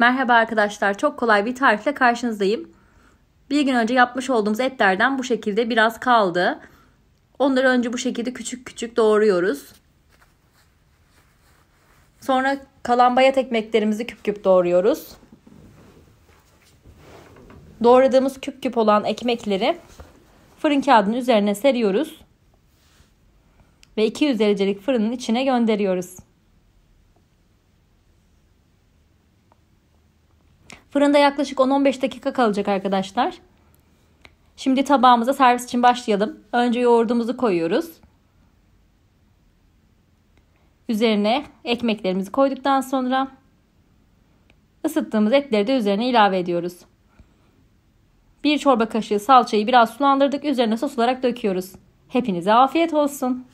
Merhaba arkadaşlar çok kolay bir tarifle karşınızdayım. Bir gün önce yapmış olduğumuz etlerden bu şekilde biraz kaldı. Onları önce bu şekilde küçük küçük doğruyoruz. Sonra kalan bayat ekmeklerimizi küp küp doğruyoruz. Doğradığımız küp küp olan ekmekleri fırın kağıdının üzerine seriyoruz ve 200 derecelik fırının içine gönderiyoruz. Fırında yaklaşık 10-15 dakika kalacak arkadaşlar. Şimdi tabağımıza servis için başlayalım. Önce yoğurdumuzu koyuyoruz. Üzerine ekmeklerimizi koyduktan sonra ısıttığımız etleri de üzerine ilave ediyoruz. Bir çorba kaşığı salçayı biraz sulandırdık üzerine sos olarak döküyoruz. Hepinize afiyet olsun.